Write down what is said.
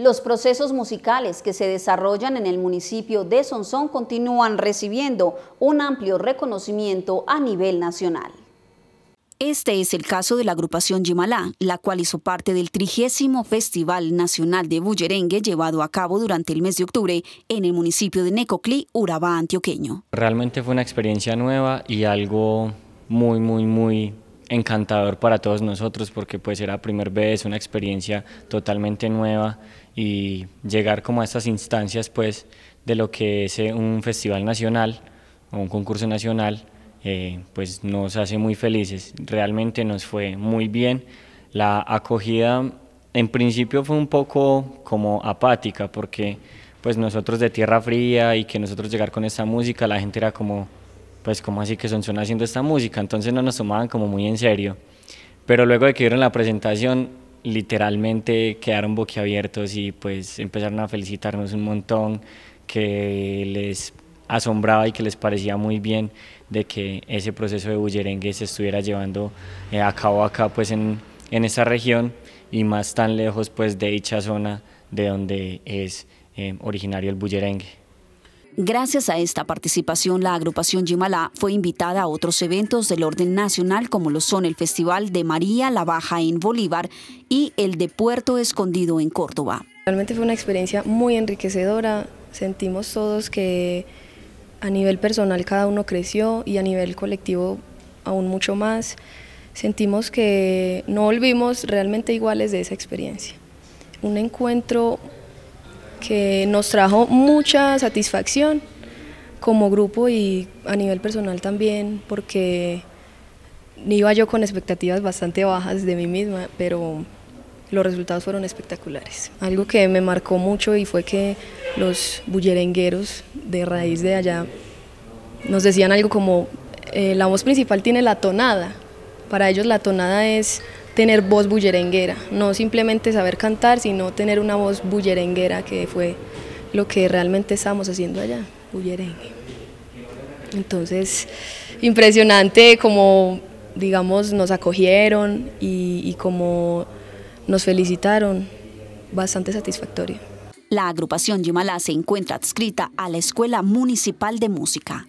Los procesos musicales que se desarrollan en el municipio de Sonsón continúan recibiendo un amplio reconocimiento a nivel nacional. Este es el caso de la agrupación Yimalá, la cual hizo parte del trigésimo Festival Nacional de Bullerengue llevado a cabo durante el mes de octubre en el municipio de Necoclí, Urabá, antioqueño. Realmente fue una experiencia nueva y algo muy, muy, muy encantador para todos nosotros porque pues era la primera vez, una experiencia totalmente nueva y llegar como a estas instancias pues de lo que es eh, un festival nacional o un concurso nacional eh, pues nos hace muy felices, realmente nos fue muy bien, la acogida en principio fue un poco como apática porque pues nosotros de tierra fría y que nosotros llegar con esta música la gente era como pues como así que son, son haciendo esta música, entonces no nos tomaban como muy en serio. Pero luego de que vieron la presentación, literalmente quedaron boquiabiertos y pues empezaron a felicitarnos un montón, que les asombraba y que les parecía muy bien de que ese proceso de bullerengue se estuviera llevando eh, a cabo acá pues en, en esta región y más tan lejos pues de dicha zona de donde es eh, originario el bullerengue. Gracias a esta participación, la agrupación Yimalá fue invitada a otros eventos del orden nacional como lo son el Festival de María la Baja en Bolívar y el de Puerto Escondido en Córdoba. Realmente fue una experiencia muy enriquecedora, sentimos todos que a nivel personal cada uno creció y a nivel colectivo aún mucho más. Sentimos que no volvimos realmente iguales de esa experiencia. Un encuentro que nos trajo mucha satisfacción como grupo y a nivel personal también, porque iba yo con expectativas bastante bajas de mí misma, pero los resultados fueron espectaculares. Algo que me marcó mucho y fue que los bullerengueros de raíz de allá nos decían algo como, eh, la voz principal tiene la tonada, para ellos la tonada es tener voz bullerenguera, no simplemente saber cantar, sino tener una voz bullerenguera, que fue lo que realmente estábamos haciendo allá, bullerengue. Entonces, impresionante como, digamos, nos acogieron y, como nos felicitaron, bastante satisfactorio. La agrupación Yimala se encuentra adscrita a la Escuela Municipal de Música.